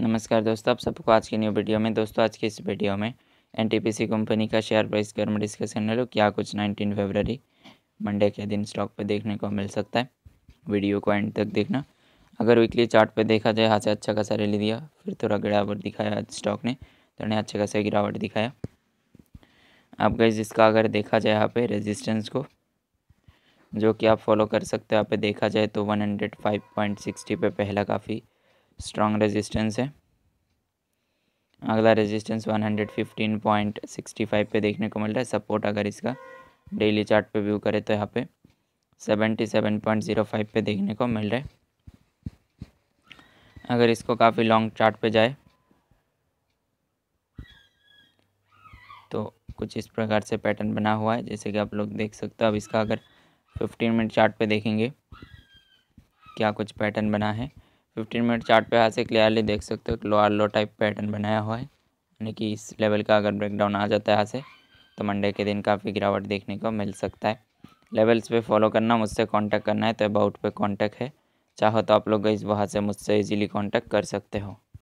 नमस्कार दोस्तों आप सबको आज की न्यू वीडियो में दोस्तों आज के इस वीडियो में एन कंपनी का शेयर प्राइस कर में डिस्कस करने लो क्या कुछ 19 फरवरी मंडे के दिन स्टॉक पर देखने को मिल सकता है वीडियो को एंड तक देखना अगर वीकली चार्ट पे देखा जाए यहाँ से अच्छा खासा रैली दिया फिर थोड़ा गिरावट दिखाया स्टॉक ने थोड़ा तो अच्छा खासा गिरावट दिखाया आप गए जिसका अगर देखा जाए यहाँ पे रेजिस्टेंस को जो कि आप फॉलो कर सकते हो यहाँ पे देखा जाए तो सिक्सटी पे पहला काफ़ी स्ट्रॉन्ग रेजिस्टेंस है अगला रेजिस्टेंस 115.65 पे देखने को मिल रहा है सपोर्ट अगर इसका डेली चार्ट पे व्यू करें तो यहाँ पे 77.05 पे देखने को मिल रहा है अगर इसको काफ़ी लॉन्ग चार्ट पे जाए तो कुछ इस प्रकार से पैटर्न बना हुआ है जैसे कि आप लोग देख सकते हो अब इसका अगर 15 मिनट चार्ट पे देखेंगे क्या कुछ पैटर्न बना है फिफ्टीन मिनट चार्ट पे यहाँ से क्लियरली देख सकते हो lower low type pattern बनाया हुआ है यानी कि इस लेवल का अगर ब्रेकडाउन आ जाता है यहाँ से तो मंडे के दिन काफ़ी गिरावट देखने को मिल सकता है लेवल्स पे फॉलो करना मुझसे कांटेक्ट करना है तो अबाउट पे कांटेक्ट है चाहो तो आप लोग इस वहाँ से मुझसे इजीली कांटेक्ट कर सकते हो